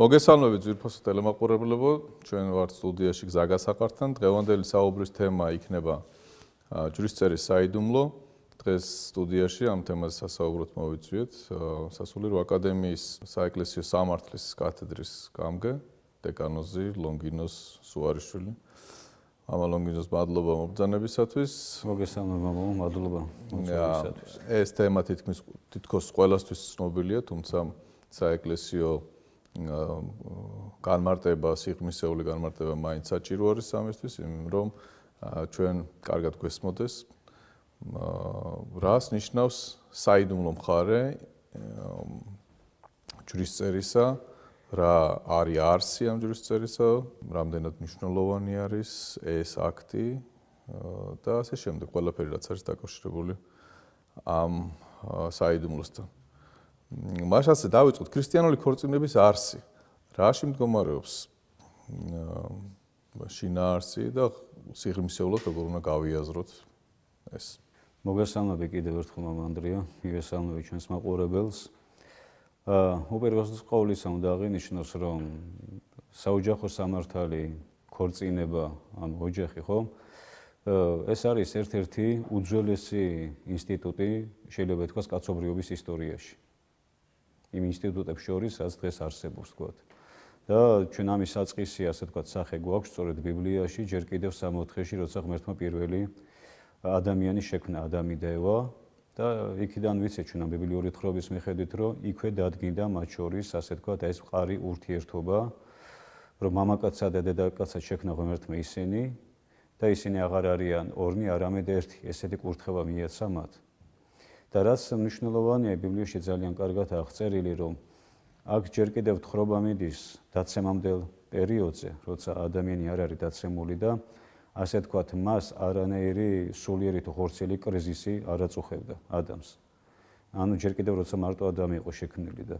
მოგესალმებით ძვირფასო ტელემაყურებლებო, ჩვენ ვართ სტუდიაში გზაგასაყართან. დღევანდელი საუბრის თემა იქნება ჯურისწერის საიდუმლო. დღეს სტუდიაში ამ თემაზე სასაუბროთ მოვიწვიეთ სასულიერო აკადემიის საეკლესიო სამართლის კათედრის გამგე დეკანოზი ლონგინოს სუარიშვილი. ამა ლონგინოს მადლობა მომბძანებისათვის. მოგესალმება, მამა, მადლობა მომწერისათვის. ეს თემა თითქმის თითქოს ყველასთვის ცნობილია, თუმცა საეკლესიო განმარტება, სიღრმისეული განმარტება მაინც საჭირო არის სამისთვის, რომ ჩვენ კარგად გვესმოდეს რას ნიშნავს საიდუმლო მხარე ჯვრის წერისა, რა არის არსი ამ ჯვრის წერისა, რამდენად მნიშვნელოვანი არის ეს აქტი და ასე შემდეგ, ყველაფერი რაც არის დაკავშირებული ამ საიდუმლოსთან. მაშასე დავიწყოთ ქრისტიანული ქორწინების არსი. რაში მდგომარეობს შინაარსი და სიღრმისეულად როგორ უნდა გავიაზროთ ეს? მოგესალმები კიდევ ერთხელ მამა ანდრია, მიესალმები ჩვენს მაყურებელს. აა უპირველეს ყოვლისა უნდა აღინიშნოს, რომ საოჯახო სამართალი, ქორწინება, ანუ ოჯახი, ხო? ეს არის ერთ-ერთი უძველესი ინსტიტუტი, შეიძლება თქვას კაცობრიობის ისტორიაში. იმ ინსტიტუტებს შორის, რაც დღეს არსებობს, თქო. და ჩვენ ამის საწყისი, ასე თქვა, სახე გვაქვს სწორედ ბიბლიაში, ჯერ კიდევ 60-ში, როცა ღმერთმა პირველი ადამიანი შექმნა ადამი და ევა და იქიდან ვიცით ჩვენ ამ ბიბლიური თხრობის მიხედვით, რომ იქვე დადგინდა მათ შორის, ასე თქვა, ეს მყარი ურთიერთობა, რომ მამაკაცსა და დედაკაცსა შექმნა ღმერთმა ისინი და ისინი აღარ არიან ორნი, არამედ ერთი. ესეთი კურთხევა მიეცა მათ. და რაც მნიშვნელოვანია ბიბლიაში ძალიან კარგად აღწერილი რომ აქ ჯერ კიდევ თხრობა მიდის დაცემამდელ პერიოდზე როცა ადამიანი არ არის დაცემული და ასე თქვა მას არანაირი სულიერი თუ ხორცელი კრიზისი არ აწუხებდა ადამს ანუ ჯერ კიდევ როცა მარტო ადამი იყო შექმნილი და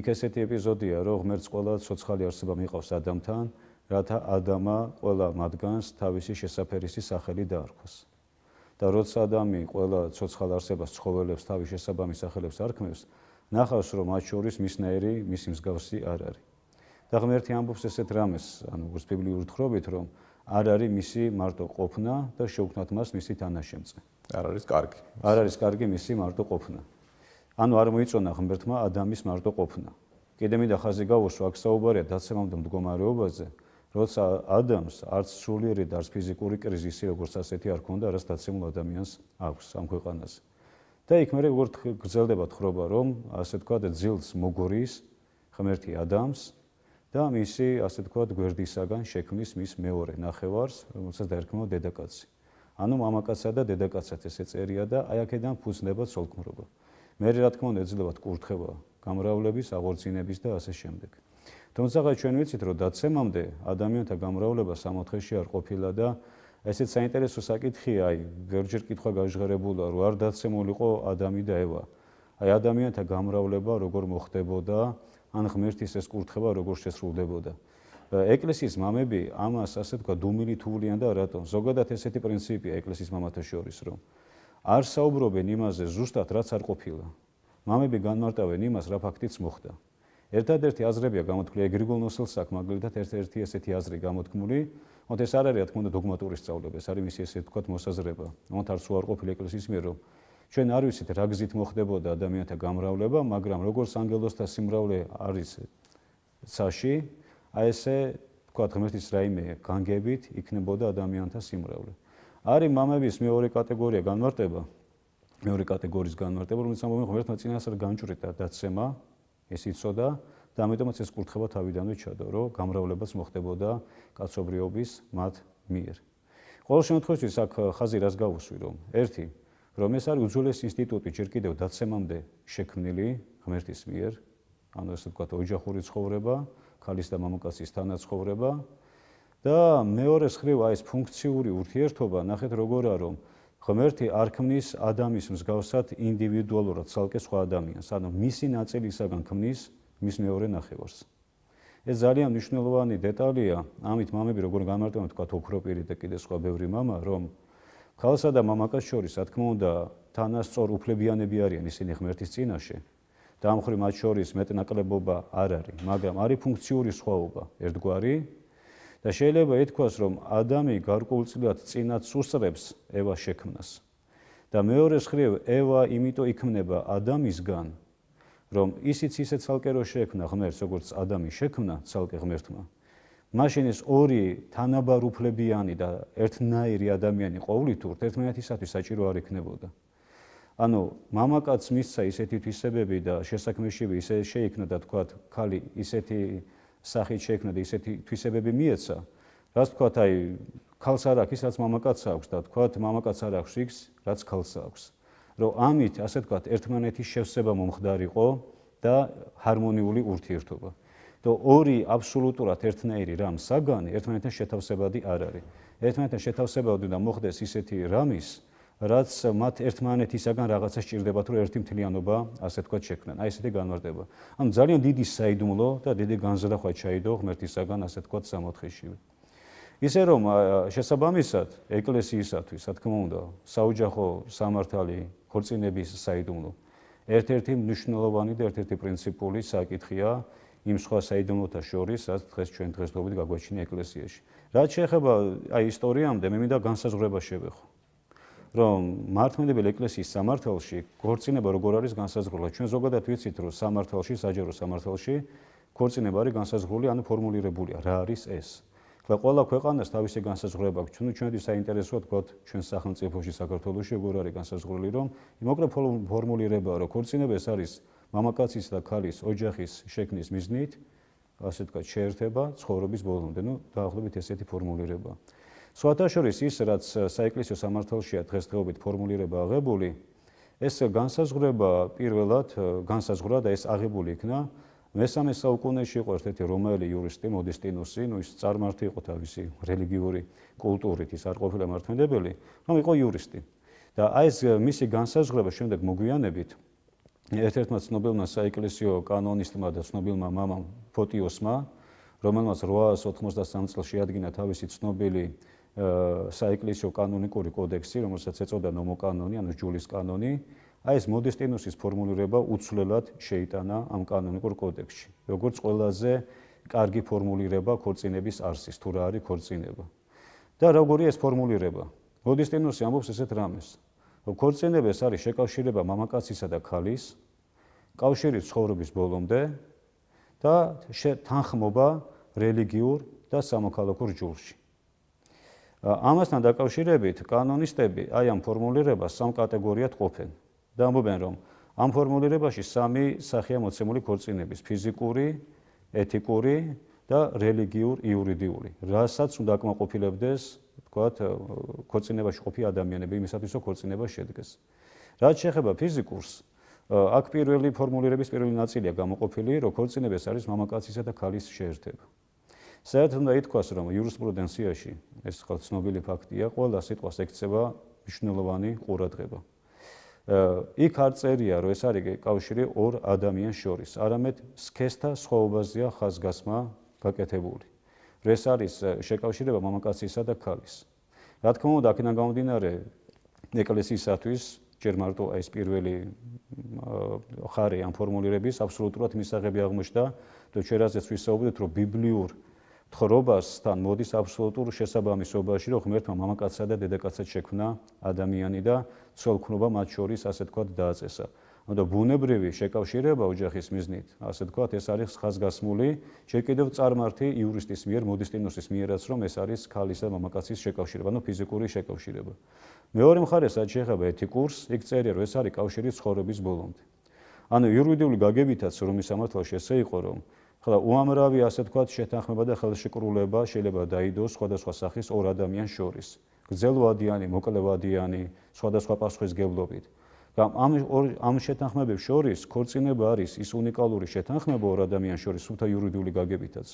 იქ ესეთი ეპიზოდია რომ ღმერთს ყველა სოციალური არსება მიყავს ადამთან რათა ადამა ყველა მათგანს თავისი შესაფერისი სახელი დაარქვას. და როცა ადამი ყველა ცოცხალ არსებას ცხოველებს თავის შესაბამის სახელებს არქმევს, ნახავს რომ მათ შორის მისნაირი, მისი მსგავსი არ არის. და ღმერთი ამბობს ესეთ რამეს, ანუ როგორც ბიბლიური თხრობით რომ არ არის მისი მარტო ყოფნა და შეუკნათ მას მისი თანაშემწე. არ არის კარგი. არ არის კარგი მისი მარტო ყოფნა. ანუ არ მოიწონა ღმერთმა ადამის მარტო ყოფნა. კიდე მე და ხაზე გავოსო აქ საუბარია დაცემამდე მდგომარეობაზე. როცა ადამს არც სულიერი და არც ფიზიკური კრიზისი როგორც ასეთი არ ქონდა, რაც დაცემულ ადამიანს აქვს ამ ქვეყანაზე. და იქ მე როგორ გრძელდება თხრობა, რომ ასე თქვა და ძილს მოგორის ღმერთი ადამს და მისი ასე თქვა გვერდისაგან შექმნის მის მეორე ნახევარს, რომელსაც დაერქმა დედაკაცი. ანუ მამაკაცსა და დედაკაცსაც ესე წერია და აი აქედან ფუძნება სულქმრობა. მე რა თქმა უნდა ეძლევა კურთხება გამრავლების, აღორძინების და ასე შემდეგ. თუმცა ჩვენ ვიცით რომ დაცემამდე ადამიანთა გამრავლება სამოთხეში არ ყოფილა და ესეც საინტერესო საკითხია აი ვერჯერ კითხვა გაჟღერებულა რომ არ დაცემულიყო ადამი და ევა აი ადამიანთა გამრავლება როგორ მოხდებოდა ან ღმერთის ეს კურთხება როგორ შესრულდებოდა ეკლესიის მამები ამას ასე თქვა დუმილი თულიან და რატო ზოგადად ესეთი პრინციპია ეკლესიის მამათა შორის რომ არ საუბრობენ იმაზე ზუსტად რაც არ ყოფილა მამები განმარტავენ იმას რა ფაქტიც მოხდა ერთადერთი აზრებია გამოთქმული ეგრიგოლ ნოსელს აქვს მაგალითად ერთ-ერთი ესეთი აზრი გამოთქმული მოთ ეს არ არის რა თქმა უნდა დოგმატური სწავლება ეს არის მისი ესე თქვა მოსაზრება მოთ არც უარ ყოფილი ეკლესიის მიერ რომ ჩვენ არ ვიცით რა გზით მოხდებოდა ადამიანთა გამრავლება მაგრამ როგორც ანგელოსთა სიმრავლე არის საში აი ესე თქვა ღმერთის რაიმე განგებით იქნებოდა ადამიანთა სიმრავლე არის მამების მეორე კატეგორია განმარტება მეორე კატეგორიის განმარტება რომელიც ამბობენ ღმერთმა წინასწარ განჭრიტა დაცემა ეს იწოდა და ამიტომაც ეს კურთხება თავიდანვე ჩადო, რომ გამრავლებას მოხდებოდა კაცობრიობის მათ მიერ. ყოველ შემთხვევაში აქ ხაზი რას გავუსვი, რომ ერთი, რომ ეს არის უძველესი ინსტიტუტი, ჯერ კიდევ დაცემამდე შექმნილი ღმერთის მიერ, ანუ ესე ვთქვათ, ოჯახური ცხოვრება, ქალის და მამაკაცის თანაცხოვრება და მეორე ხრივა ეს ფუნქციური ურთიერთობა, ნახეთ როგორ არის, რომ ხომ ერთი არქმნის ადამიანის მსგავსად ინდივიდუალურად ძალკე სხვა ადამიანს, ანუ მისი ნაწილისაგან ქმნის მის მეორე ნახევარს. ეს ძალიან მნიშვნელოვანი დეტალია, ამით მამები როგორ გამარტივებენ თქვა ოქროპირი და კიდე სხვა ბევრი мама, რომ ქალსა და მამაკაც შორის, რა თქმა უნდა, თანასწორ უფლებიანები არიან ისინი ღმერთის წინაშე. და ამხრივ მათ შორის მეტნაკლებობა არ არის, მაგრამ არის ფუნქციური სხვაობა, ერთგვარი და შეიძლება ითქვას, რომ ადამი გარკვეულწილად წინათ სუსრებს ევას შექმნას. და მეორეს ხრივ ევა იმიტომ იქმნება ადამისგან, რომ ისიც ისე ცალკერო შექმნა ღმერთს, როგორც ადამი შექმნა ცალკე ღმერთმა. მაშინ ეს ორი თანაბარუფლებიანი და ერთნაირი ადამიანი ყოვლითურთ ერთმანეთისათვის საჭირო არ ექნებოდა. ანუ მამაკაცს მისცა ისეთი თვისებები და შესაძმებელი ისე შეიქმნა და თქვა ქალი ისეთი სახით შექმნა და ისეთი თვისებები მიეცა, რაც თქვათ, აი, ქალს არ აქვს, ისაც მამაკაცს აქვს და თქვათ, მამაკაცს არ აქვს იქს, რაც ქალს აქვს. რომ ამით, ასე თქვათ, ერთმანეთის შევსება მომხდარიყო და ჰარმონიული ურთიერთობა. და ორი აბსოლუტურად ერთნაირი რამ საგანი ერთმანეთთან შეთავსებადი არ არის. ერთმანეთთან შეთავსებადი და მოხდეს ისეთი რამის, რაც მათ ერთმანეთისაგან რაღაცა სჭირდება თუ ერთი მთლიანობა ასე თქვა შექმნან. აი ესეთი განმარტება. ანუ ძალიან დიდი საიდუმლო და დიდი განზრახვა ჩაიდო ღმერთისაგან ასე თქვა სამოთხეში. ისე რომ შესაბამისად ეკლესიისათვის, რა თქმა უნდა, საოჯახო სამართალი ხორცინების საიდუმლო ერთ-ერთი მნიშვნელოვანი და ერთ-ერთი პრინციპული საკითხია იმ სხვა საიდუმლოთა შორის, რაც დღეს ჩვენ დღესდღეობით გაგვაჩინა ეკლესიაში. რაც შეეხება აი ისტორიამდე, მე მინდა განსაზღვრება შევეხო. რომ მართლმადებელი ეკლესიის სამართალში ქორწინება როგორ არის განსაზღვრული? ჩვენ ზოგადად ვიცით, რომ სამართალში, საჯარო სამართალში ქორწინება არის განსაზღვრული, ანუ ფორმულირებულია, რა არის ეს? და ყველა ქვეყანას თავისი განსაზღვრება აქვს. ჩვენ ჩვენთვის საინტერესოა თქვათ, ჩვენ სახელმწიფოში საქართველოში როგორ არის განსაზღვრული, რომ იმოკრე ფორმულირებაა, რომ ქორწინება ეს არის მამაკაცის და ქალის ოჯახის შექმნის მიზნით, ასე თქვა, შეერთება ცხოვრების ბოლომდე. ნუ დაახლოებით ესეთი ფორმულირებაა. სხვათა შორის ის რაც э, საეკლესიო სამართალშია დღესდღეობით ფორმულირება აღებული ეს განსაზღვრება პირველად э, განსაზღვრა და ეს აღებული იქნა მესამე საუკუნეში იყო ერთ-ერთი რომაელი იურისტი მოდესტინუსი, ნუ ის წარმართი იყო თავისი რელიგიური კულტურით, ის არ ყოფილა მართმენდებელი, რომ იყო იურისტი. და აი ეს э, მისი განსაზღვრება შემდეგ მოგვიანებით ერთ-ერთმა ცნობილმა საეკლესიო კანონისტმა და ცნობილმა მამამ ფოტიოსმა, რომელმაც 883 წელს შეადგინა თავისი ცნობილი საეკლესიო კანონიკური კოდექსი, რომელსაც ეწოდა ნომოკანონი, ანუ ჯულის კანონი, აი ეს მოდესტინუსის ფორმულირება უცვლელად შეიტანა ამ კანონიკურ კოდექსში. როგორც ყველაზე კარგი ფორმულირება ქორწინების არსის, თუ რა არის ქორწინება. და როგორია ეს ფორმულირება? მოდესტინუსი ამბობს ესეთ რამეს. ქორწინება ეს არის შეკავშირება მამაკაცისა და ქალის კავშირი ცხოვრების ბოლომდე და თანხმობა რელიგიურ და სამოქალაქო ჯულში. ამასთან დაკავშირებით კანონისტები აი ამ ფორმულირებას სამ კატეგორიად ყოფენ და ამბობენ რომ ამ ფორმულირებაში სამი სახეა მოცემული ქორწინების ფიზიკური, ეთიკური და რელიგიურ იურიდიული. რასაც უნდა აკმაყოფილებდეს, თქვათ, ქორწინებაში ყოფი ადამიანები იმისათვის, რომ ქორწინება შედგეს. რაც შეეხება ფიზიკურს, აქ პირველი ფორმულირების პირველი ნაწილია გამოყოფილი, რომ ქორწინება არის მამაკაცისა და ქალის შეერთება. სადაც უნდა ითქვას, რომ იურისპრუდენციაში ეს ხო ცნობილი ფაქტია, ყველა სიტყვას ექცევა მნიშვნელოვანი ყურადღება. იქ არ წერია, რომ ეს არის კავშირი ორ ადამიანს შორის, არამედ სქესთა სხვაობაზეა ხაზგასმა გაკეთებული. ეს არის შეკავშირება მამაკაცისა და ქალის. რა თქმა უნდა, აქედან გამომდინარე ეკლესიისათვის ჯერ მარტო ეს პირველი ხარე ამ ფორმულირების აბსოლუტურად მისაღები აღმოჩნდა, თუ შეიძლება ეს ვისაუბროთ, რომ ბიბლიური თხრობასთან მოდის აბსოლუტურ შესაბამისობაში, რომ ღმერთმა მამაკაცსა და დედაკაცსაც შექმნა ადამიანი და ცოლქმობა მათ შორის ასე თქვა დააწესა. ანუ ბუნებრივი შეკავშირება ოჯახის მიზნით, ასე თქვა, ეს არის ხაზგასმული, ჯერ კიდევ წარმართი იურისტის მიერ მოდისტინოსის მიერაც, რომ ეს არის ქალის და მამაკაცის შეკავშირება, ანუ ფიზიკური შეკავშირება. მეორე მხარეს, რაც შეეხება ეთიკურს, იქ წერია, რომ ეს არის კავშირი ცხოვრების ბოლომდე. ანუ იურიდიული გაგებითაც რომის სამართალში ესე იყო, რომ ხოლო უამრავი ასე ვთქვათ შეთანხმება და ხელშეკრულება შეიძლება დაიდოს სხვადასხვა სახის ორ ადამიანს შორის გრძელვადიანი მოკლევადიანი სხვადასხვა პასუხის გებლობით და ამ ამ შეთანხმებებს შორის ქორწინება არის ის უნიკალური შეთანხმება ორ ადამიანს შორის თუმცა იურიდიული გაგებითაც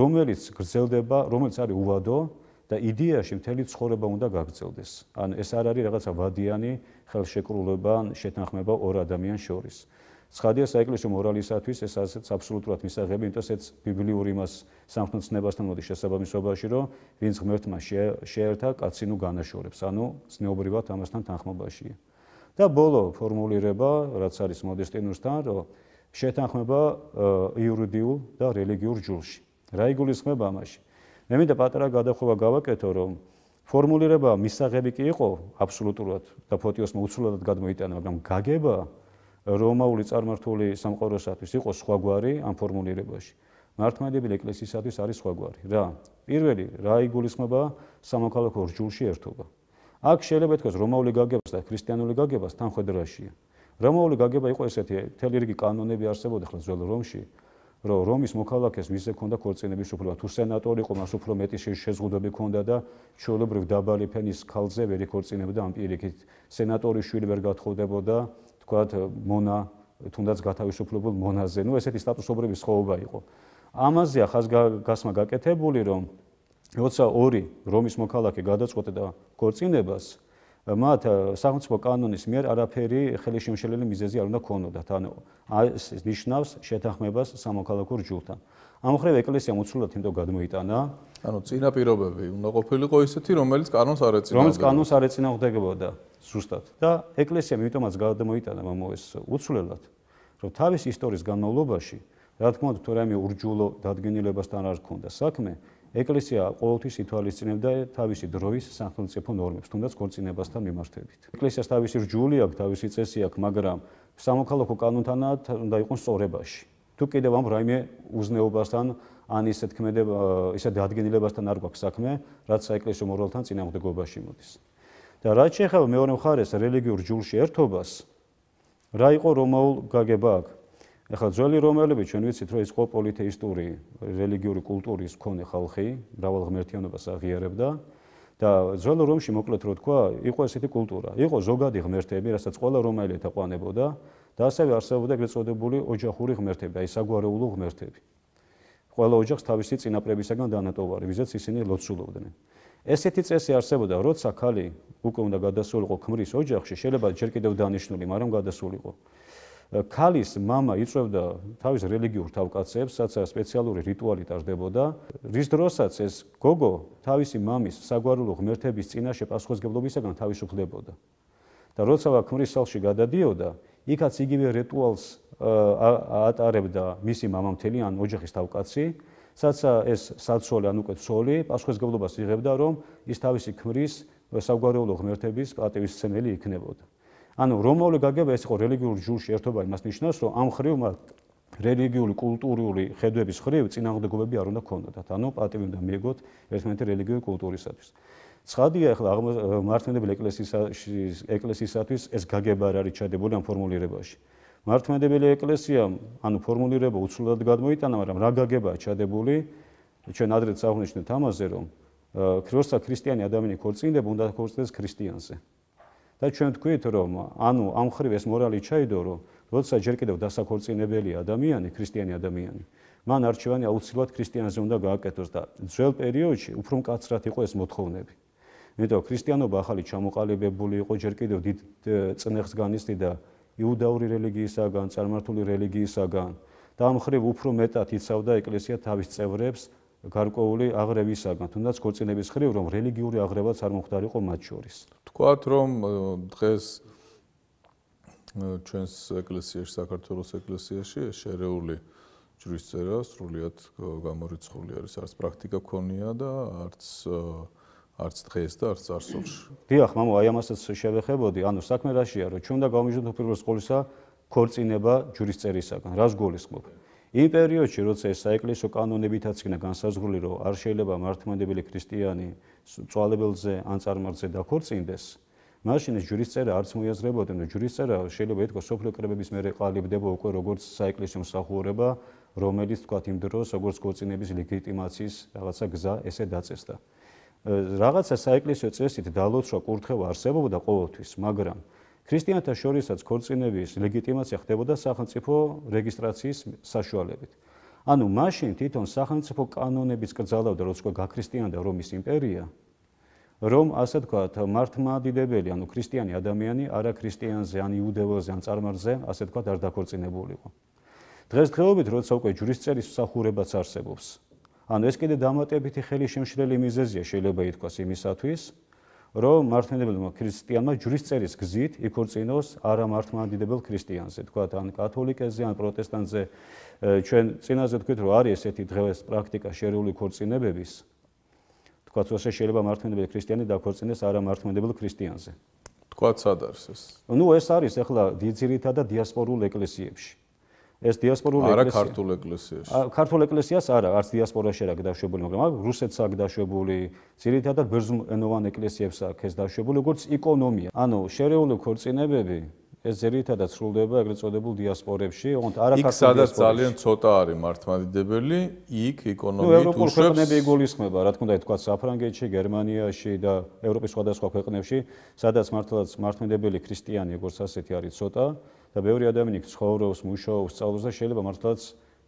რომელიც გრძელდება რომელიც არის უვადო და იდეაში მთელი ცხოვრება უნდა გაგრძელდეს ან ეს არ არის რაღაცა ვადიანი ხელშეკრულება შეთანხმება ორ ადამიანს შორის ცხადია საეკლესიო მორალისათვის ეს ასეც აბსოლუტურად მისაღები, იმიტომ რომ ეს ბიბლიური მას სამხნოცნებასთან მოდი შესაბამისობაში, რომ ვინც ღმერთმა შეერთა, კაცინუ განაშორებს, ანუ ზნეობრივად ამასთან თანხმობაშია. და ბოლო ფორმულირება, რაც არის მოდესტინუსთან, რომ შეთანხმება იურიდიულ და რელიგიურ ჯულში. რა იგულისხმება ამაში? მე მინდა პატარა გადახובה გავაკეთო, რომ ფორმულირება მისაღები კი იყო აბსოლუტურად და ფოტიოსმა უცვლელად გადმოიტანა, მაგრამ გაგება რომაული წარმართული სამყაროსათვის იყო სხვაგვარი ამ ფორმულირებაში. მართმადებელი ეკლესიისათვის არის სხვაგვარი. რა? პირველი, რა იგულისხმება სამოქალაქო რჯულში ერთობა. აქ შეიძლება თქვას რომაული გაგებას და ქრისტიანული გაგებას თანხვედრაშია. რომაული გაგება იყო ესეთი, მთელი რიგი კანონები არსებობდა ხელ ძველ რომში. რო რომის მოქალაქეს მისზე ჰქონდა ქორწინების უფლება, თუ სენატორი იყო, მას უფრო მეტი შეზღუდვები ჰქონდა და ჩვეულებრივ დაბალი ფენის ქალზე ვერ იქორწინებდა ამ პირიქით. სენატორის შვილი ვერ გათხოვდებოდა და თქვათ მონა თუნდაც გათავისუფლებულ მონაზე. ნუ ესეთი სტატუსობრივი ხოვობა იყო. ამაზე ახას გასმა გაკეთებული რომ როცა ორი რომის მოქალაქე გადაწყვეტა და ქორწინებას მათ სახელმწიფო კანონის მიერ არაფერი ხელი შემშლელი მიზეზი არ უნდა ქონოდათ. ანუ ეს ნიშნავს შეთანხმებას სამოქალაქო რჯულთან. ამხრივ ეკლესიამ უცვლოდ თემდო გადმოიტანა. ანუ წინა პირობები უნდა ყოფილიყო ისეთი, რომელიც კანონს არ ეწინააღმდეგებოდა. რომელიც კანონს არ ეწინააღმდეგებოდა. ზუსტად და ეკლესიამ იმიტომაც გადამოიტანა მომოეს უცვლელად რომ თავის ისტორიის განმავლობაში რა თქმა უნდა თუ რამე ურჯულო დადგენილებასთან არ ქონდა საქმე ეკლესია ყოველთვის ითვალისწინებდა თავისი დროის სახელმწიფო ნორმებს თუნდაც კონცინებასთან მიმართებით ეკლესიას თავისი რჯული აქვს თავისი წესი აქვს მაგრამ სამოქალაქო კანონთანაც უნდა იყოს სწორებაში თუ კიდევ ამ რაიმე უზნეობასთან ან ისეთქმედა ისეთ დადგენილებასთან არ გვაქვს საქმე რაც საეკლესიო მორალთან წინააღმდეგობაში მოდის და რაც შეეხება მეორე მხარეს რელიგიურ ჯულში ერთობას რა იყო რომაულ გაგება აქ ახლა ძველი რომელები ჩვენ ვიცით რომ ის ყო პოლითეისტური რელიგიური კულტურის ქონე ხალხი დაავალ ღმერთიანობას აღიარებდა და ძველ რომში მოკლედ რო თქვა იყო ესეთი კულტურა იყო ზოგადი ღმერთები რასაც ყველა რომაელი თაყვანებოდა და ასევე არსებობდა ეგრეთ წოდებული ოჯახური ღმერთები აი საგვარეულო ღმერთები ყველა ოჯახს თავისი წინაპრებისაგან დანატოვარი ვიზაც ისინი ლოცულობდნენ ესეთი წესი არსებობდა, როცა ქალი უკვე უნდა გადასულიყო ქმრის ოჯახში, შეიძლება ჯერ კიდევ დანიშნული, მაგრამ გადასულიყო. ქალის мама იწევდა თავის რელიგიურ თავკაცებს, სადაც სპეციალური რიტუალი ტარდებოდა, რის დროსაც ეს გოგო თავისი მამის საგვარულო ღმერთების წინაშე პასუხისგებლობისაგან თავისუფლდებოდა. და როცა ქმრის სახლში გადადიოდა, იქაც იგივე რიტუალს ატარებდა მისი мама მთელი ან ოჯახის თავკაცი, სადაც ეს საცოლე ან უკვე ცოლი პასუხისგებლობას იღებდა, რომ ის თავისი ქმრის საგვარეულო ღმერთების პატივისცემელი იქნებოდა. ანუ რომაული გაგება ეს იყო რელიგიური ჯულში ერთობა იმას ნიშნავს, რომ ამ ხრივ მათ რელიგიური კულტურული ხედვების ხრივ წინააღმდეგობები არ უნდა ქონოდათ. ანუ პატივი უნდა მიეგოთ ერთმანეთი რელიგიური კულტურისათვის. ცხადია ახლა აღმართმენებელ ეკლესიის ეკლესიისათვის ეს გაგება არ არის ჩადებული ამ ფორმულირებაში. მართმადებელი ეკლესიამ ანუ ფორმულირება უცვლად გადმოიტანა, მაგრამ რა გაგებაა ჩადებული? ჩვენ ადრეც აღვნიშნეთ ამაზე, რომ ქრისტა ქრისტიანი ადამიანი ქორწინდება, უნდა ქორწინდეს ქრისტიანზე. და ჩვენ თქვით, რომ ანუ ამ ხრივ ეს მორალი ჩაიდო, რომ როდესაც ჯერ კიდევ დასაქორწინებელი ადამიანი, ქრისტიანი ადამიანი, მან არჩევანი აუცილებლად ქრისტიანზე უნდა გააკეთოს და ძველ პერიოდში უფრო მკაცრად იყო ეს მოთხოვნები. მეტო ქრისტიანობა ახალი ჩამოყალიბებული იყო ჯერ კიდევ დიდ წნეხს განიცდიდა და იუდაური რელიგიისაგან, წარმართული რელიგიისაგან და ამხრივ უფრო მეტად იცავდა ეკლესია თავის წევრებს გარკვეული აღრევისაგან, თუნდაც ქორწინების ხრივ რომ რელიგიური აღრევაც არ მომხდარიყო მათ შორის. თქვათ რომ დღეს ჩვენს ეკლესიაში, საქართველოს ეკლესიაში შერეული ჯვრის წერა სრულიად გამორიცხული არის, არც პრაქტიკა ქონია და არც არც დღეს და არც არსულში. დიახ, мамо, აი ამასაც შევეხებოდი, ანუ საქმე რაშია, რომ ჩვენ და გამოვიჟოთ უპირველეს ყოვლისა ქორწინება ჯურის წერისაგან. რას გულისხმობ? იმ პერიოდში, როცა ეს საეკლესიო კანონებითაც იქნა განსაზღვრული, რომ არ შეიძლება მართმადებელი ქრისტიანი წვალებელზე ან წარმართზე დაქორწინდეს, მაშინ ეს ჯურის წერა არც მოიაზრებოდა, ანუ ჯურის წერა შეიძლება ითქვა სოფლო კრებების მერე ყალიბდებოდა უკვე როგორც საეკლესიო მსახურება, რომელიც თქვა იმ დროს როგორც ქორწინების ლეგიტიმაციის რაღაცა გზა ესე დაწესდა. რაღაცა საეკლესიო წესით დალოცვა კურთხევა არსებობდა ყოველთვის, მაგრამ ქრისტიანთა შორისაც ქორწინების ლეგიტიმაცია ხდებოდა სახელმწიფო რეგისტრაციის საშუალებით. ანუ მაშინ თვითონ სახელმწიფო კანონების კრძალავდა როცა გაქრისტიანდა რომის იმპერია, რომ ასე თქვათ მართმადიდებელი, ანუ ქრისტიანი ადამიანი არა ქრისტიანზე, ან იუდეველზე, ან წარმართზე, ასე თქვათ არ დაქორწინებულიყო. დღესდღეობით როცა უკვე ჯურისწერის მსახურებაც არსებობს, ანუ ეს კიდე დამატებითი ხელის შემშრელი მიზეზია შეიძლება ითქვას იმისათვის რომ მართლმადიდებელმა ქრისტიანმა ჯვრისწერის გზით იქორწინოს არამართლმადიდებელ ქრისტიანზე თქვა ან კათოლიკეზე ან პროტესტანტზე ჩვენ წინაზე თქვით რომ არის ესეთი დღეს პრაქტიკა შერეული ქორწინებების თქვაც ეს შეიძლება მართლმადიდებელი ქრისტიანი დაქორწინდეს არამართლმადიდებელ ქრისტიანზე თქვაც ად არის ეს ნუ ეს არის ახლა დიცირითა და დიასპორულ ეკლესიებში ეს დიასპორული ეკლესია. არა ქართულ ეკლესიაში. ქართულ ეკლესიას არა, არც დიასპორაში არა გადაშვებული, მაგრამ რუსეთს აქვს დაშვებული, ძირითადად ბერძნულ ენოვან ეკლესიებს აქვს დაშვებული, როგორც ეკონომია. ანუ შერეული ქორწინებები ეს ძირითადად სრულდება ეგრეთ წოდებულ დიასპორებში, თუმცა არა ქართულ ეკლესიაში. იქ სადაც ძალიან ცოტა არის მართმადიდებელი, იქ ეკონომიით უშვებს. ნუ ევროპულ ქვეყნებში გულისხმება, რა თქმა უნდა, თქვა საფრანგეთში, გერმანიაში და ევროპის სხვადასხვა ქვეყნებში, სადაც მართლაც მართმადიდებელი ქრისტიანი, როგორც ასეთი არის ცოტა. და ბევრი ადამიანი ცხოვრობს, მუშაობს, სწავლობს და შეიძლება მართლაც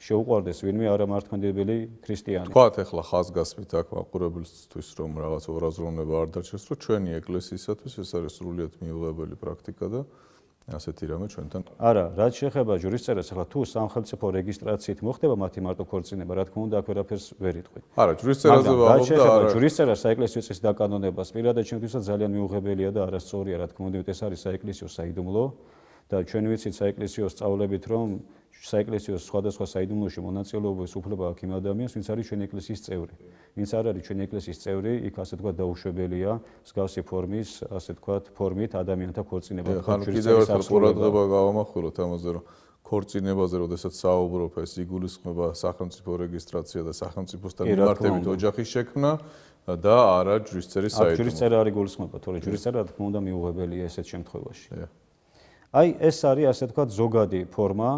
შეუყვარდეს ვინმე არამართმადებელი ქრისტიანი. თქვათ ახლა ხაზგასმით აქ მაყურებელისთვის რომ რაღაც ორაზროვნება არ დარჩეს, რომ ჩვენი ეკლესიისათვის ეს არის სრულიად მიუღებელი პრაქტიკა და ასეთი რამე ჩვენთან. არა, რაც შეეხება ჯურის წერას, ახლა თუ სამხელწოდო რეგისტრაციით მოხდება მათი მარტო ქორწინება, რა თქმა უნდა, აქ ვერაფერს ვერ იტყვი. არა, ჯურის წერაზე ვამბობ და არა. რაც შეეხება ჯურის წერას, საეკლესიო წესის დაკანონებას, პირადად ჩვენთვისაც ძალიან მიუღებელია და არასწორია, რა თქმა უნდა, ეს არის საეკლესიო საიდუმლო. და ჩვენ ვიცით საეკლესიო სწავლებით რომ საეკლესიო სხვადასხვა საიდუმლოში მონაწილეობის უფლება აქვს იმ ადამიანს, ვინც არის ჩვენი ეკლესიის წევრი. ვინც არ არის ჩვენი ეკლესიის წევრი, იქ ასე თქვა დაუშვებელია, მსგავსი ფორმის, ასე თქვა, ფორმით ადამიანთა ქორწინება. ხან კიდევ ერთ ყურადღება გავამახვილოთ ამაზე, რომ ქორწინებაზე, როდესაც საუბრობ ეს იგულისხმება სახელმწიფო რეგისტრაცია და სახელმწიფოსთან მიმართებით ოჯახის შექმნა და არა ჯურისწერის საიდუმლო. აქ ჯურისწერა არის გულისხმობა, თორე ჯურისწერა თქმა უნდა მიუღებელია ესეთ შემთხვევაში. Yeah. აი ეს არის ასე თქვა ზოგადი ფორმა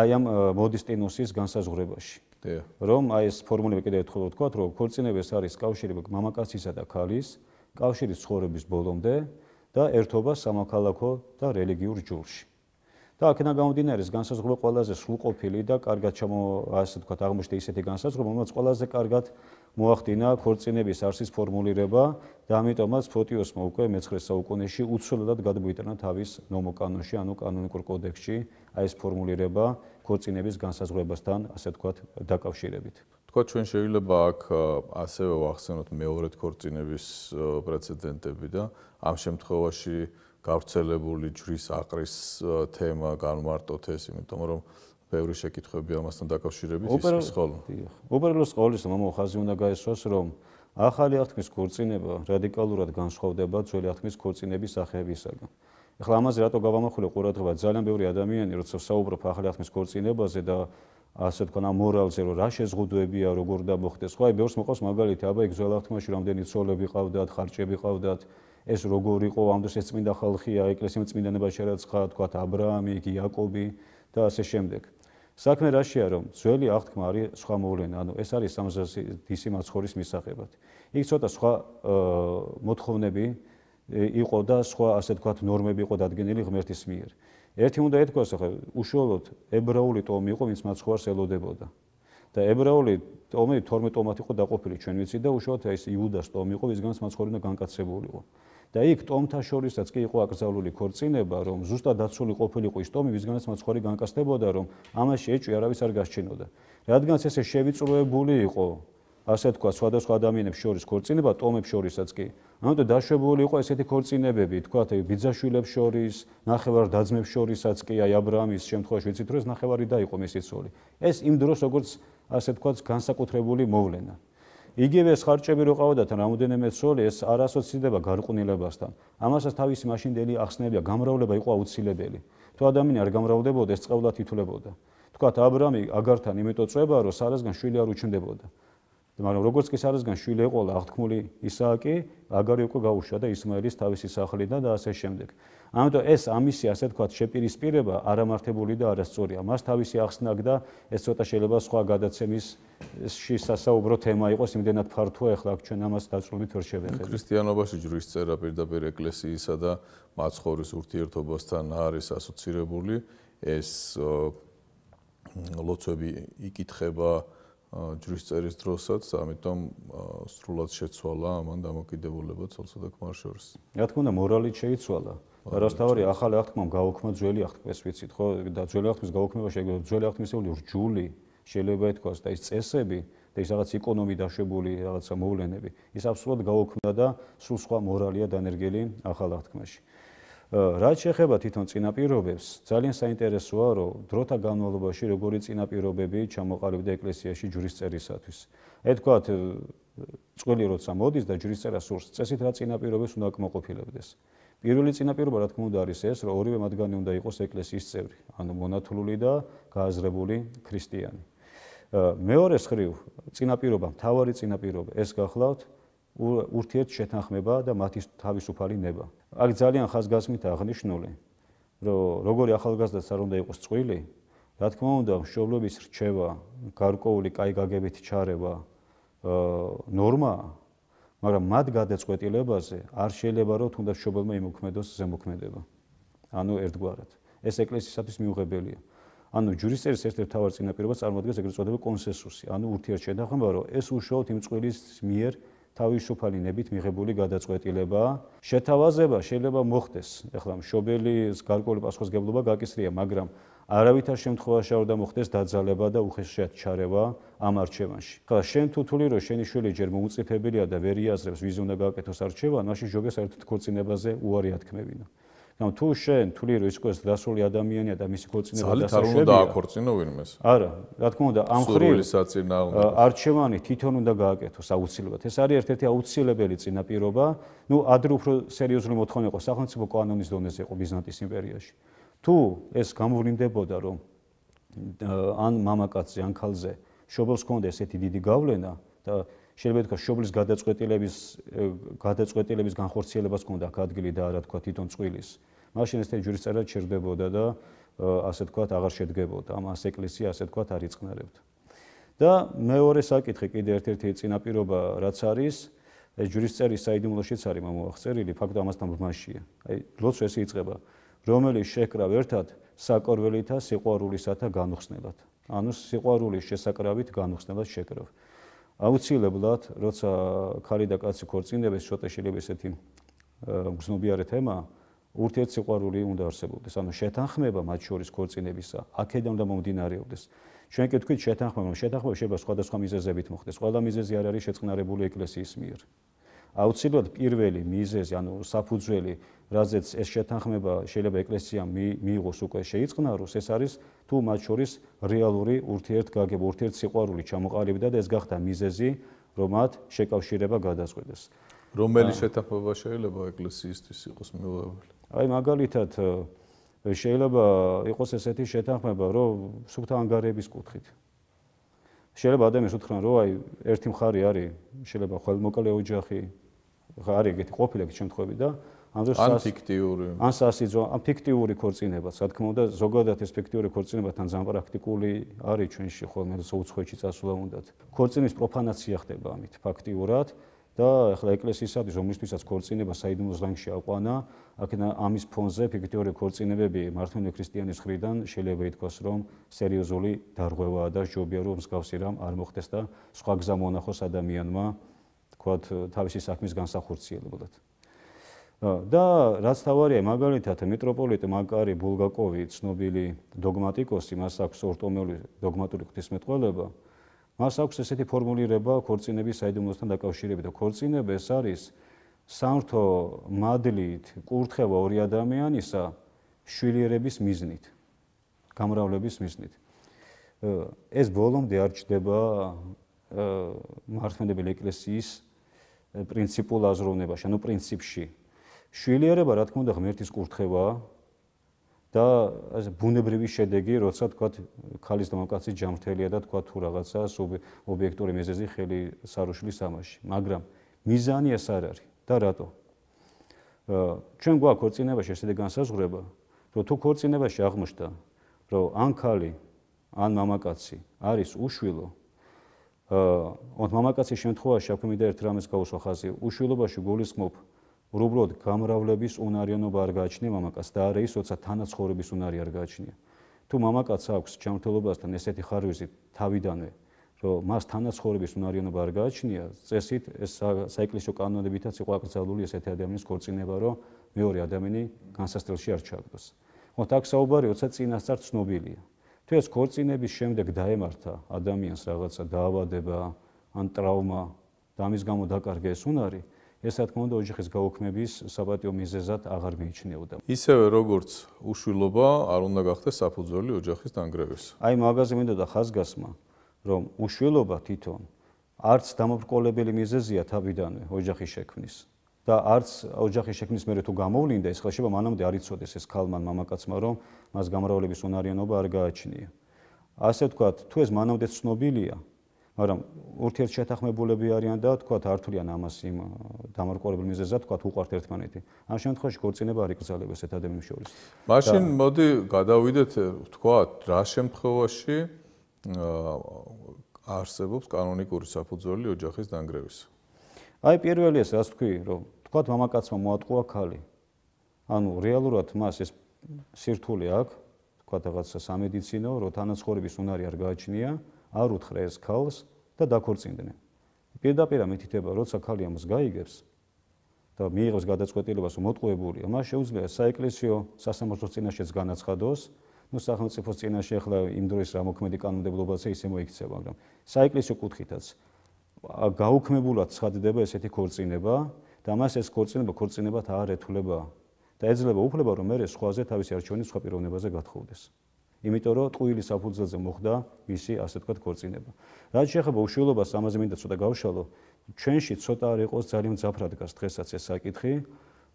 აი ამ მოდისტინუსის განსაზღვრებაში რომ აი ეს ფორმულები კიდევ ერთხელ ვთქვა რომ ქორწინებას არის კავშირი მამაკაცისა და ქალის კავშირის ცხოვრების ბოლომდე და ერთობა სამოქალაქო და რელიგიურ ჯულში და აქედან გამომდინარე ეს განსაზღვრება ყველაზე სრულყოფილი და კარგად ჩამო ასე თქვა აღმოჩნდა ისეთი განსაზღვრება რომელიც ყველაზე კარგად მოახდინა ქორწინების არსის ფორმულირება და ამიტომაც ფოტიოსმა უკვე მე-9 საუკუნეში უცვლელად გადმოიტანა თავის ნომოკანონში, ანუ კანონიკურ კოდექსში აი ეს ფორმულირება ქორწინების განსაზღვრებასთან, ასე ვთქვათ, დაკავშირებით. თქვა ჩვენ შეიძლება აქ ასევე ვახსენოთ მეორე ქორწინების პრეცედენტები და ამ შემთხვევაში გავრცელებული ჯრის აყრის თემა განმარტოთ ეს, იმიტომ რომ ბევრი შეკითხვები ამასთან დაკავშირებით ისმის ხოლმე. ოპერალოს ყოველის მომო ხაზი უნდა გაესვას, რომ ახალი ათქმის ქორწინება რადიკალურად განსხვავდება ძველი ათქმის ქორწინების სახეებისაგან. ახლა ამაზე რატო გავამახვილე ყურადღება ძალიან ბევრი ადამიანი როცა საუბრობ ახალი ათქმის ქორწინებაზე და ასე თქვა მორალზე რომ რა შეზღუდვებია როგორ დამოხდეს. ხო აი ბევრს მოყავს მაგალითი აბა ეგ ძველ ათქმაში რამდენი ცოლები ყავდათ, ხარჭები ყავდათ ეს როგორ იყო ამდროს ეს წმინდა ხალხია ეკლესიამ წმინდანებად შერაცხა თქვა ა ブラ ამი, იაკობი და ასე შემდეგ. საქმე რაშია რომ ძველი აღთქმა არის სხვა მოვლენა ანუ ეს არის სამზარზე დისი მაცხოვრის მისაღებად იქ ცოტა სხვა მოთხოვნები იყო და სხვა ასე თქვა ნორმები იყო დადგენილი ღმერთის მიერ ერთი უნდა ეთქვას ახლა უშუალოდ ებრაული ტომი იყო ვინც მაცხოვარს ელოდებოდა და ებრაული ტომი 12 ტომად იყო დაყოფილი ჩვენ ვიცი და უშუალოდ ეს იუდას ტომი იყო ვისგანაც მაცხოვრინა განკაცებულიო და იქ ტომთა შორისაც კი იყო აკრძალული ქორწინება რომ ზუსტად დაცული ყოფილიყო ის ტომი ვისგანაც მაცხოვრი განკაცდებოდა რომ ამაში ეჭვი არავის არ გასჩენოდა რადგანაც ესე შევიწროებული იყო ასე თქვა სხვადასხვა ადამიანებს შორის ქორწინება ტომებს შორისაც კი ანუ დაშვებული იყო ესეთი ქორწინებები თქვათ ბიძაშვილებს შორის ნახევარ დაძმებს შორისაც კი აი ა ブラ ამის შემთხვევაში ვიცით რომ ეს ნახევარი დაიყო მისი ცოლი ეს იმ დროს როგორც ასე თქვა განსაკუთრებული მოვლენა. იგივე ხარჭები რო ყავდათ რამოდენიმე სოლი ეს არასოციდება გარყვნილებასთან. ამასაც თავისი მაშინდელი ახსნებია, გამრავლება იყო აუცილებელი. თუ ადამიანი არ გამრავლდებოდა, ეს წყევლად ითვლებოდა. თქვათ ა ブラ მი აგართან იმეტო წובה, რომ სარასგან შვილი არ უჩნდებოდა. მაგრამ როგორც კი სარესგან შვილი ეყოლა აღთქმული ისააკი, აგარი უკვე გაუშვა და ისმაილის თავისი სახლიდან და ასე შემდეგ. ამიტომ ეს ამისი ასე თქვა შეპირისპირება არამართებული და არასწორია. მას თავისი ახსნა და ეს ცოტა შეიძლება სხვა გადაცემის ში სასაუბრო თემა იყოს იმდენად ფართო ახლა ჩვენ ამას დაწვრილით ვერ შევეხებით. ქრისტიანობაში ჯვრის წერა პირდაპირ ეკლესიისა და მაცხოვრის ურთიერთობასთან არის ასოცირებული ეს ლოცვები იკითხება ჯრის წერის დროსაც, ამიტომ სრულად შეცვალა ამან დამოკიდებულება ცოლსა და ქმარ შორის. რა თქმა უნდა, მორალით შეიცვალა. რასთავარი ახალი აღთქმა გავოქმა ძველი აღთქმის ვიცით, ხო? და ძველი აღთქმის გავოქმება შეიძლება ძველი აღთქმისეული რჯული შეიძლება ითქვას და ის წესები და ის რაღაც ეკონომი დაშვებული რაღაცა მოვლენები, ის აბსოლუტ გავოქმა და სულ სხვა მორალია დანერგილი ახალ აღთქმაში. რაც შეეხება თვითონ წინაპირობებს, ძალიან საინტერესოა, რომ დროთა განმავლობაში როგორი წინაპირობები ჩამოყალიბდა ეკლესიაში ჯვრის წერისათვის. ეთქვათ წვილი როცა მოდის და ჯვრის წერა სურს, წესით რა წინაპირობებს უნდა აკმოყოფილებდეს. პირველი წინაპირობა რა თქმა უნდა არის ეს, რომ ორივე მათგანი უნდა იყოს ეკლესიის წევრი, ანუ მონათლული და გააზრებული ქრისტიანი. მეორე ხრივ, წინაპირობა, თავარი წინაპირობა ეს გახლავთ, ურთიერთ შეთანხმება და მათი თავისუფალი ნება. აქ ძალიან ხაზგასმით აღნიშნული, რომ როგორი ახალგაზრდაც არ უნდა იყოს წყვილი, რა თქმა უნდა, მშობლების რჩევა, გარკვეული кайგაგებით ჩარევა, აა ნორმა, მაგრამ მათ გადაწყვეტილებაზე არ შეიძლება რომ თუნდაც მშობელმა იმოქმედოს ზემოქმედება. ანუ ერთგვარად. ეს ეკლესიისათვის მიუღებელია. ანუ ჯურისტერის ერთ-ერთი თავარ წინაპირობა წარმოადგენს ეგრეთ წოდებულ კონსენსუსი, ანუ ურთიერთ შეთანხმება, რომ ეს უშუალოდ იმ წყვილის მიერ თავისუფალი ნებით მიღებული გადაწყვეტილება შეთავაზება შეიძლება მოხდეს ეხლა მშობელის გარკვეული პასუხისგებლობა გაკისრია მაგრამ არავითარ შემთხვევაში არ უნდა მოხდეს დაძალება და უხეშად ჩარევა ამ არჩევანში ხო შენ თუ თვლი რომ შენი შვილი ჯერ მოუწიფებელია და ვერიაზრებს ვიზუნა გააკეთოს არჩევა მაშინ ჯოგეს საერთოდ ქორწინებაზე უარი ათქმევინო და თუ შენ თული რისკოს დასული ადამიანია და მისი ქორწინება დასრულებია. ძალიან არ უნდა დააქორწინო ვინმეს. არა, რა თქმა უნდა, ამ ხრი სრულის საწინა უნდა. არჩევანი თვითონ უნდა გააკეთოს აუცილებლად. ეს არის ერთ-ერთი აუცილებელი წინაპირობა. ნუ ადრე უფრო სერიოზული მოთხოვნა იყო სახელმწიფო კანონის დონეზე იყო ბიზანტიის იმპერიაში. თუ ეს გამოვლინდებოდა რომ ან მამაკაცზე, ან ქალზე შობელს ქონდა ესეთი დიდი გავლენა და შეიძლება თქვა შობლის გადაწყვეტილების გადაწყვეტილების განხორციელებას კონდა ადგილი და რა თქვა თვითონ წვილის მაშინ ეს თემი ჯურისწერად ჩერდებოდა და ასე თქვა აღარ შედგებოდა ამ ასეკლესია ასე თქვა არ იყნარებდა და მეორე საკითხი კიდე ერთ-ერთი წინაპირობა რაც არის ეს ჯურისწერის საიდუმლოშიც არის მომახსენილი ფაქტ ამასთან ბმაშია აი ლოცვა ეს იწება რომელიც შეკრავ ერთად საკორველითა სიყვარულისათა განხსნელად ანუ სიყვარულის შესაკრავით განხსნელად შეკრავ აუცილებლად, როცა ქალი და კაცი ქორწინდებას ცოტა შეიძლება ესეთი გზნობიარე თემა ურთიერთსიყვარული უნდა არსებობდეს. ანუ შეთანხმება მათ შორის ქორწინებისა, აქედან და მომდინარეობდეს. ჩვენ კი თქვით შეთანხმება, შეთანხმება შეიძლება სხვადასხვა მიზეზებით მოხდეს. ყველა მიზეზი არ არის შეწყნარებული ეკლესიის მიერ. აუცილებლად პირველი მიზეზი, ანუ საფუძველი, რაზეც ეს შეთანხმება შეიძლება ეკლესია მიიღოს უკვე შეიძლება ეს არის თუ მათ შორის რეალური ურთიერთგაგება, ურთიერთ სიყვარული ჩამოყალიბდა და ეს გახდა მიზეზი, რომ მათ შეკავშირება გადაწყვეტეს. რომელი შეთანხმება შეიძლება ეკლესიისთვის იყოს მიუღებელი? აი მაგალითად შეიძლება იყოს ესეთი შეთანხმება, რომ სუფთა ანგარების კუთხით შეიძლება ადამიანს უთხრან რომ აი ერთი მხარე არის შეიძლება ხელმოკლე ოჯახი ღარი ეგეთი ყოფილი ეგეთი შემთხვევები და ან ფიქტიური ან სასიძო ან ფიქტიური ქორწინება სა თქმა უნდა ზოგადად ეს ფიქტიური ქორწინება თან ზამპრაქტიკული არის ჩვენში ხოლმე უცხოეთში წასულა უნდათ ქორწინების პროფანაცია ხდება ამით ფაქტიურად და ახლა ეკლესიისათვის რომისთვისაც ქორწინება საიდუმლო ზღანში აყვანა აქედა ამის ფონზე ფიქტიური ქორწინებები მართლმადიდებელი ქრისტიანის ხრიდან შეიძლება ითქვას რომ სერიოზული დარღვევაა და ჯობია რომ მსგავსი რამ არ მოხდეს და სხვა გზა მონახოს ადამიანმა ვთქვათ, э, თავისი საქმის განსახორციელებლად. და რაც თავარია, მაგალითად, მიტროპოლიტი მაკარი ბულგაკოვი, ცნობილი დოგმატიკოსი, მას აქვს ორტომეული დოგმატური ღვთისმეტყველება. მას აქვს ესეთი ფორმულირება ქორწინების საიდუმლოსთან დაკავშირებით. ქორწინება ეს არის სამრთო მადლით კურთხევა ორი ადამიანისა შვილიერების მიზნით, გამრავლების მიზნით. ეს ბოლომდე არ ჩდება э, მართლმადებელი ეკლესიის პრინციპულ აზროვნებაში, ანუ პრინციპში. შვილიერება, რა თქმა უნდა, ღმერთის კურთხევაა და ასე ბუნებრივი შედეგი, როცა თქვა ქალის და მამაკაცის ჯანმრთელია და თქვა თუ რაღაცა ობიექტური მიზეზი ხელი სარუშლის ამაში, მაგრამ მიზანი ეს არ არის და რატო? ჩვენ გვაქვს ქორწინებაში შედეგი განსაზღვრება, რომ თუ ქორწინებაში აღმოჩნდა, რომ ან ქალი, ან მამაკაცი არის უშვილო, აა მამაკაცის შემთხვევაში აქ მე და ერთ რამეს გავუსვა ხაზი. უშვილობაში გულისხმობ უბრალოდ გამრავლების უნარიანობა არ გააჩნია მამაკაც და არა ის, როცა თანაცხოვრების უნარი არ გააჩნია. თუ მამაკაც აქვს ჯანმრთელობასთან ესეთი ხარვიზი თავიდანვე, რომ მას თანაცხოვრების უნარიანობა არ გააჩნია, წესით ეს საეკლესიო კანონებითაც იყო აკრძალული ესეთი ადამიანის ქორწინება, რომ მეორე ადამიანი განსასწრებში არ ჩააგდოს. ხო, так საუბარი, როცა წინასწარ ცნობილია. თუ ეს ქორწინების შემდეგ დაემართა ადამიანს რაღაცა დაავადება ან ტრავმა და ამის გამო დაკარგა ეს უნარი ეს რა თქმა უნდა ოჯახის გაოქმების საპატიო მიზეზად აღარ მიიჩნეოდა. ისევე როგორც უშვილობა არ უნდა გახდეს საფუძველი ოჯახის დანგრევის. აი მაგაზე მინდოდა ხაზგასმა რომ უშვილობა თვითონ არც დამოკოლებელი მიზეზია თავიდანვე ოჯახის შექმნის, და არც ოჯახის შექმნის მერე თუ გამოვლინდა ეს ხელშება მანამდე არ იცოდეს ეს ქალმან მამაკაცმა რომ მას გამრავლების უნარიანობა არ გააჩნია. ასე ვთქვათ, თუ ეს მანამდე ცნობილია, მაგრამ ურთიერთ შეთანხმებულები არიან და ვთქვათ ართულიან ამას იმ დამარკვევებელ მიზეზად ვთქვათ უყართ ერთმანეთი. ამ შემთხვევაში გორწინება არ იკრძალება ეს ადამიანის შორის. მაშინ მოდი გადავიდეთ ვთქვათ რა შემთხვევაში არსებობს კანონიკური საფუძველი ოჯახის დანგრევისა. აი პირველი ეს რაც თქვი, რომ თქვათ მამაკაცმა მოატყუა ქალი. ანუ რეალურად მას ეს სირთული აქვს, თქვათ რაღაცა სამედიცინო, რომ თანაცხოვრების უნარი არ გააჩნია, არ უთხრა ეს ქალს და დაქორწინდნენ. პირდაპირ ამითითება, როცა ქალი ამას გაიგებს და მიიღებს გადაწყვეტილებას, რომ მოტყუებულია, მას შეუძლია საეკლესიო სასამართლოს წინაშე განაცხადოს. ну სახელმწიფოს წინაშე ახლა იმ დროის რა მოქმედი კანონმდებლობაა ისე მოიქცევა მაგრამ საეკლესიო კუთხითაც გაუქმებულად ცხადდება ესეთი ქორწინება და მას ეს ქორწინება ქორწინებად არ ეთვლება და ეძლევა უფლება რომ მეરે სხვაზე თავისი არჩევანი სხვა პიროვნებაზე გათხოვდეს. იმიტომ რომ ტყუილის საფუძველზე მოხდა მისი ასე თქვა ქორწინება. რაც შეეხება უშვილობას ამაზე მინდა ცოტა გავშალო. ჩვენში ცოტა არ იყოს ძალიან ძაფრად გას დღესაც ეს საკითხი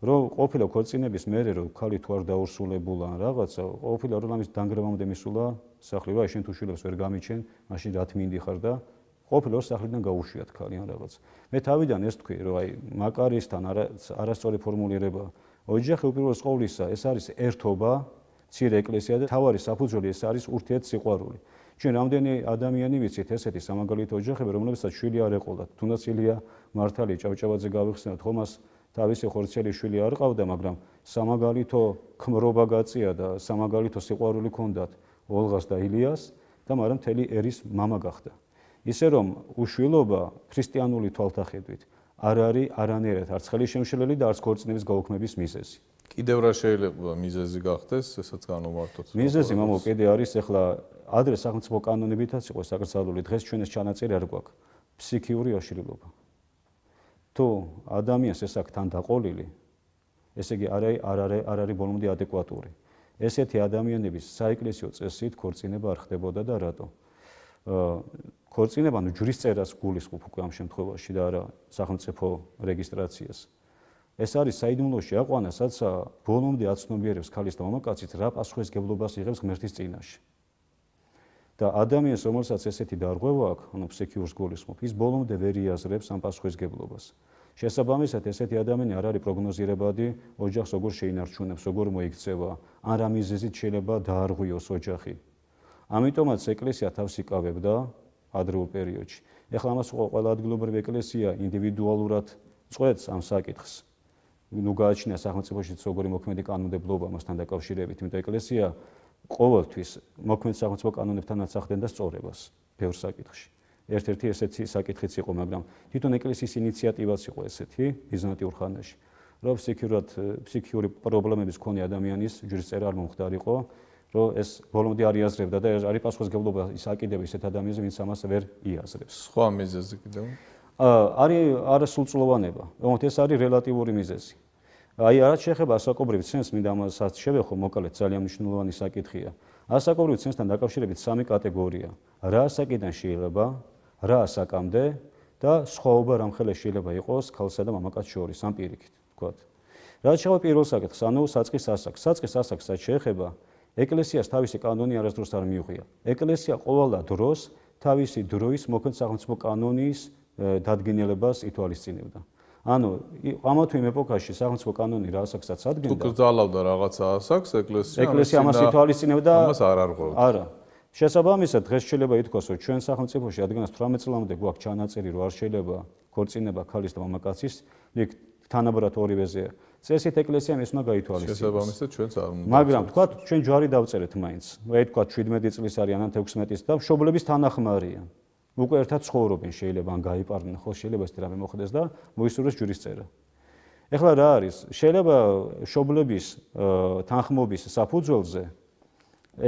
რომ ყოფილა ქორწინების მეરે რომ ქალი თუ არ დაურსულებულა რაღაცა ყოფილა რომ ამის დაנגრევამდე მისულა სახლი რა შენ თუ შვილებს ვერ გამიჩენ მაშინ რა თმინდი ხარ და ყოფილი ორ სახლიდან გაუშიათ ქალიან რაღაც. მე თავიდან ეს თქვი, რომ აი მაკარისთან არასწორი ფორმულირება. ოჯახი უპირველეს ყოვლისა, ეს არის ერთობა, ცირე ეკლესია და თავარი საფუძველი ეს არის ურთიერთსიყვარული. ჩვენ რამდენი ადამიანი ვიცით ესეთი სამაგალითო ოჯახები, რომლებსაც შვილი არ ეყოლათ, თუნდაც ილია მართალი ჭავჭავაძე გავიხსენოთ, ხომ მას თავისი ხორცელი შვილი არ ყავდა, მაგრამ სამაგალითო ქმრობა გაწია და სამაგალითო სიყვარული ჰქონდათ ოლღას და ილიას და მაგრამ მთელი ერის мама გახდა. ისე რომ უშვილობა ქრისტიანული თვალთახედვით არ არის არანერეთ არც ხელის შემშლელი და არც ქორწინების გაუქმების მიზეზი. კიდევ რა შეიძლება მიზეზი გახდეს, ესაც განმარტოთ. მიზეზი მამო კიდე არის ახლა ადრე სახელმწიფო კანონებითაც იყო საკრძალული დღეს ჩვენს ჩანაწერი არ გვაქვს ფსიქიური აშლილობა. თუ ადამიანს ეს აქ თან დაყოლილი ესე იგი არ არის არ არის არ არის ბოლომდე ადეკვატური. ესეთი ადამიანების საეკლესიო წესით ქორწინება არ ხდებოდა და რატო? ქორწინება, ანუ ჯვრის წერას გულისხმობ უკვე ამ შემთხვევაში და არა სახელმწიფო რეგისტრაციას. ეს არის საიდუმლოში აყვანა, სადაც ბოლომდე აცნობიერებს ქალის და მამაკაცის რა პასუხის გებლობას იღებს ღმერთის წინაშე. და ადამიანს, რომელსაც ესეთი დარღვევა აქვს, ანუ სექიურს გულისხმობ, ის ბოლომდე ვერიაზრებს ამ პასუხის გებლობას. შესაბამისად, ესეთი ადამიანი არ არის პროგნოზირებადი, ოჯახს როგორ შეინარჩუნებს, როგორ მოიქცევა, ან რა მიზეზით შეიძლება დაარღვიოს ოჯახი ამიტომაც ეკლესია თავს იკავებდა ადრეულ პერიოდში. ეხლა ამას უკვე ყველა ადგილობრივი ეკლესია ინდივიდუალურად წვეთს ამ საკითხს. ნუ გააჩნია სახელმწიფოში როგორი მოქმედი კანონმდებლობა მასთან დაკავშირებით, იმიტომ ეკლესია ყოველთვის მოქმედ სახელმწიფო კანონებთან ახდენდა სწორებას ბევრ საკითხში. ერთ-ერთი ესეთი საკითხიც იყო, მაგრამ თვითონ ეკლესიის ინიციატივაც იყო ესეთი ბიზანტიურ ხანაში. რომ ფსიქიურად ფსიქიური პრობლემების მქონე ადამიანის ჯვრის წერა არ მომხდარიყო, რომ ეს ბოლომდე არ იაზრებდა და არის პასუხისგებლობა ის აკიდებს ისეთ ადამიანზე, ვინც ამას ვერ იაზრებს. სხვა მიზეზი კიდევ? აა არის არასრულწლოვანება. თუმცა ეს არის რელატიური მიზეზი. აი, რაც შეეხება საკუთრივ ცენს, მინდა ამას შევეხო, მოკლედ ძალიან მნიშვნელოვანი საკითხია. ამ საკუთრივ ცენსთან დაკავშირებით სამი კატეგორია: რა ასაკიდან შეიძლება, რა ასაკამდე და სხვაობა რამ ხელე შეიძლება იყოს ქალსა და მამაკაცს შორის ამ პირიქით, თქო. რაც შეეხება პირველ საკითხს, ანუ საწყის ასაკს. საწყის ასაკსაც შეეხება, ეკლესიას თავისი კანონი არასდროს არ მიუღია. ეკლესია ყოველდღე დროს თავისი დროის მოქმედ სახელმწიფო კანონის დადგენილებას ითვალისწინებდა. ანუ ამა თუ იმ ეპოქაში სახელმწიფო კანონი რა ასახსაც ადგენდა. თუ გძალავდა რაღაც ასახს ეკლესია. ეკლესია ამას ითვალისწინებდა. ამას არ არღვევდა. არა. შესაბამისად დღეს შეიძლება ითქვას, რომ ჩვენ სახელმწიფოში ადგენას 18 წლამდე გვაქვს ჩანაწერი რო არ შეიძლება ქორწინება ქალის და მამაკაცის, იქ თანაბრად ორივეზე წესით ეკლესიამ ისნა გაითვალისწინა. შესაბამისად ჩვენც არ უნდა. მაგრამ თქვა ჩვენ ჯვარი დავწერეთ მაინც. მე თქვა 17 წელს არიან ან 16-ის და მშობლების თანახმარია. უკვე ერთად ცხოვრობენ, შეიძლება ან გაიპარნენ, ხო შეიძლება ეს რამე მოხდეს და მოისურვეს ჯვრის წერა. ეხლა რა არის? შეიძლება მშობლების თანხმობის საფუძველზე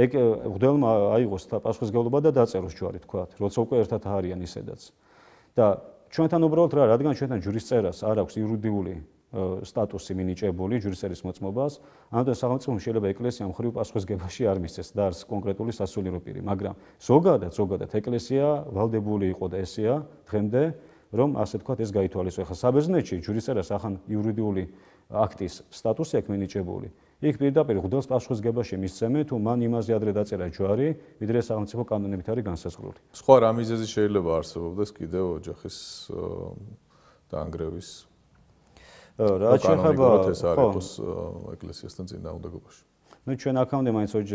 ეგ ღდელმა აიღოს და პასუხისგებლობა და დაწეროს ჯვარი თქვა, როცა უკვე ერთად არიან ისედაც. და ჩვენთან უბრალოდ რა, რადგან ჩვენთან ჯურის წერას არ აქვს იურიდიული სტატუსი მინიჭებული ჯურის წერის მოწმობას, ამიტომ სახელმწიფო შეიძლება ეკლესია მხრივ პასუხისგებაში არ მისცეს დარს კონკრეტული სასულიერო პირი, მაგრამ ზოგადად, ზოგადად ეკლესია ვალდებული იყო და ესეა დღემდე, რომ ასე თქვა ეს გაითვალისწინეს. ახლა საბერძნეთში ჯურის წერას ახან იურიდიული აქტის სტატუსი აქვს მინიჭებული. იქ პირდაპირ ღვდელს პასუხისგებაში მისცემენ თუ მან იმაზე ადრე დაწერა ჯვარი, ვიდრე სახელმწიფო კანონებით არის განსაზღვრული. სხვა რა მიზეზი შეიძლება არსებობდეს კიდე ოჯახის დაანგრევის? რა შეიძლება ეს არის ეკლესიასთან წინა უნდა გობაში? ну ჩვენ აკაუნტზე მაინც ოჯ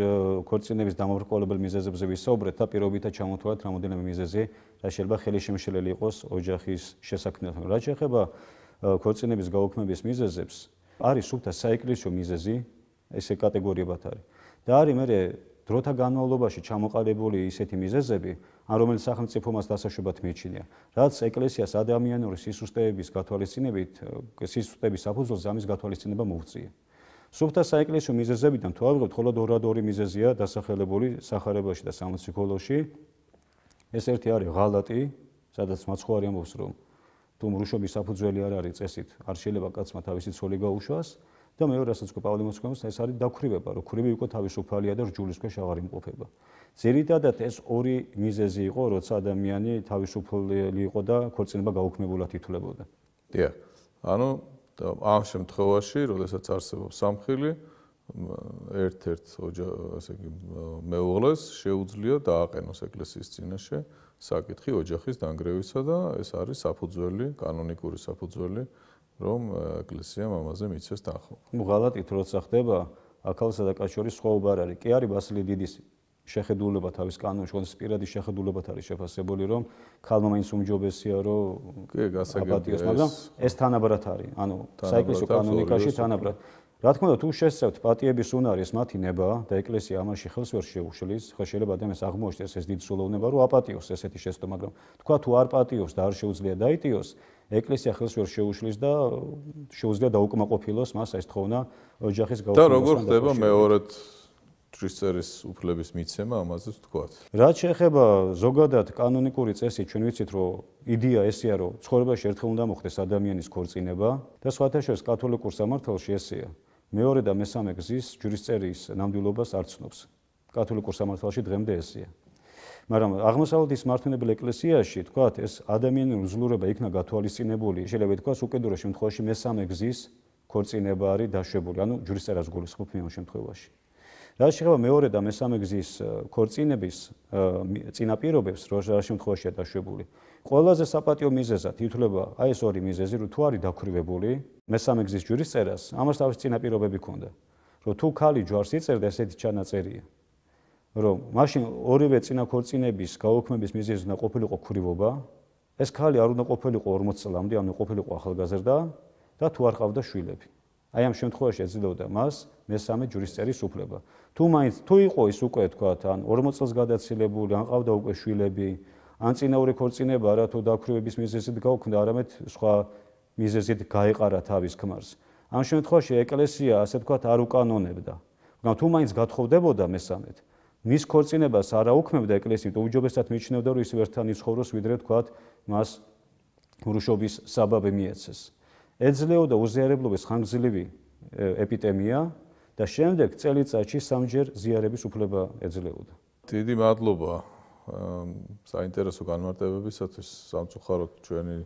ქორწინების დამოუკიდებელ მიზეზებზე ვისაუბრეთ და პირობითა ჩამოთვალეთ რამოდენიმე მიზეზი რა შეიძლება ხელი შემშლელი იყოს ოჯახის შესაქმნელთან რა შეიძლება ქორწინების გაუქმების მიზეზებს არის უფრო საეკლესიო მიზეზი ესე კატეგორიებად არის. და არის მე დროთა განმავლობაში ჩამოყალიბებული ისეთი მიზეზები, ან რომელიც სახელმწიფო მას დასაშვებად მიიჩნია, რაც ეკლესიას ადამიანური სისუსტეების გათვალისწინებით, სისუსტეების საფუძველზე ამის გათვალისწინება მოუწია. სუფთა საეკლესიო მიზეზებიდან თავაღებთ მხოლოდ ორად ორი მიზეზია დასახელებული სახარებაში და სამოციქოლოში. ეს ერთი არის ღალატი, სადაც მაცხოვარი ამბობს, რომ თუ მრუშობის საფუძველი არ არის წესით, არ შეიძლება კაცმა თავისი ცოლი გაუშვას. და მეორე რასაც უკვე პავლე მოსკოვის ეს არის დაქვრივება, რომ ქრები უკვე თავისუფალია და რჯულის ქვეშ აღარ იმყოფება. ზერიდადად ეს ორი მიზეზი იყო, როცა ადამიანი თავისუფლი იყო და ქორწინება გაუქმებულად ითვლებოდა. დიახ. ანუ ამ შემთხვევაში, როდესაც არსებობს სამხილი, ერთ-ერთ ოჯა, ასე იგი, მეუღლეს შეუძლია დააყენოს ეკლესიის წინაშე საკითხი ოჯახის დანგრევისა და ეს არის საფუძველი, კანონიკური საფუძველი რომ ეკლესიამ ამაზე მიცეს თანხო. ნუ ღალატით როცა ხდება, ახალსა და კაც შორის სხვაობა არ არის. კი არის ბასილი დიდის შეხედულება თავის კანონში, ხო სპირადის შეხედულებათ არის შეფასებული, რომ ხალმა მაინც უმჯობესია, რომ კი, გასაგებია, მაგრამ ეს თანაბრად არის. ანუ საეკლესიო კანონიკაში თანაბრად. რა თქმა უნდა, თუ შეცევთ პატიების უნარის მათი ნება და ეკლესია ამაში ხელს ვერ შეუშლის, ხო შეიძლება ადამიანს აღმოაჩინოს ეს დიდ სულოვნება, რომ აპატიოს ესეთი შეცდომა, მაგრამ თქვა თუ არ პატიოს და არ შეუძლია დაიტიოს, ეკლესია ხელს ვერ შეუშლის და შეუძლია დაუკმაყოფილოს მას ეს თხოვნა ოჯახის გაუქმება. და როგორ ხდება მეორედ ჯვრისწერის უფლების მიცემა, ამაზე ვთქვათ. რაც შეეხება ზოგადად კანონიკური წესი, ჩვენ ვიცით, რომ იდეა ესეა, რომ ცხოვრებაში ერთხელ უნდა მოხდეს ადამიანის ქორწინება და სხვათა შორის კათოლიკურ სამართალში ესეა. მეორე და მესამე გზის ჯვრისწერის ნამდვილობას არ ცნობს. კათოლიკურ სამართალში დღემდე ესეა. მაგრამ აღმოსავლეთის მართლმადიდებელ ეკლესიაში თქვათ ეს ადამიანური უძლურება იქნა გათვალისწინებული შეიძლება ითქვას უკიდურეს შემთხვევაში მესამე გზის ქორწინება არის დაშვებული ანუ ჯურისტერას გულისხმობ მიმო შემთხვევაში რა შეიძლება მეორე და მესამე გზის ქორწინების წინაპირობებს რა შემთხვევაშია დაშვებული ყველაზე საპატიო მიზეზად ითვლება აი ეს ორი მიზეზი რომ თუ არის დაქვრივებული მესამე გზის ჯურისტერას ამას თავის წინაპირობები ქონდა რომ თუ ხალი ჯვარს იწერდა ესეთი ჩანაწერია რომ მაშინ ორივე წინაქორწინების გაოქმების მიზეზი უნდა ყოფილიყო ქრივობა. ეს ქალი არ უნდა ყოფილიყო 40 წლამდე, ანუ ყოფილიყო ახალგაზრდა და თუ არ ყავდა შვილები. აი ამ შემთხვევაში ეძლევდა მას მესამე ჯურისტერის უფლება. თუ მაინც თუ იყო ის უკვე თქვა თან 40 წელს გადაცილებული, ან ყავდა უკვე შვილები, ან წინაური ქორწინება არა თუ დაქრივების მიზეზით გაოქმდა, არამედ სხვა მიზეზით გაეყარა თავის ქმარს. ამ შემთხვევაში ეკლესია ასე თქვა არ უკანონებდა. მაგრამ თუ მაინც გათხოვდებოდა მესამეთ, მის ქორწინებას არ აუქმებდა ეკლესია, თუ უჯობესად მიჩნევდა რომ ის ერთთან ისხოვროს, ვიდრე თქვა მას ურუშობის საბაბი მიეცეს. ეძლეოდა უზიარებლობის ხანგრძლივი ეპიდემია და შემდეგ წელიწადში სამჯერ ზიარების უფლება ეძლეოდა. დიდი მადლობა საინტერესო განმარტებებისათვის სამწუხაროდ ჩვენი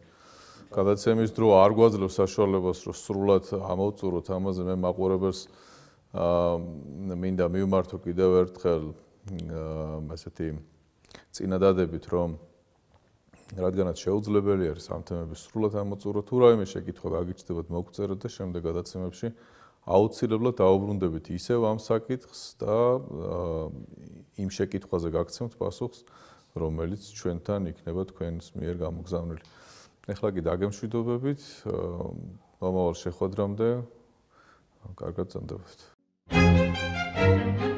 გადაცემის დრო არ გვაძლევს საშუალებას რომ სრულად ამოვწუროთ ამაზე მე მაყურებელს აა მინდა მივმართო კიდევ ერთხელ ასეთი წინადადებით რომ რადგანაც შეუძლებელი არის ამ თემების სრულად ამოწურო თუ რაიმე შეკითხვა გაგიჩნდებათ მოგწეროთ და შემდეგ გადაცემებში აუცილებლად დაუბრუნდებით ისევ ამ საკითხს და იმ შეკითხვაზე გაგცემთ პასუხს რომელიც ჩვენთან იქნება თქვენს მიერ გამოგზავნილი ეხლა კი დაგემშვიდობებით მომავალ შეხვედრამდე კარგად ზრუნავთ Thank you.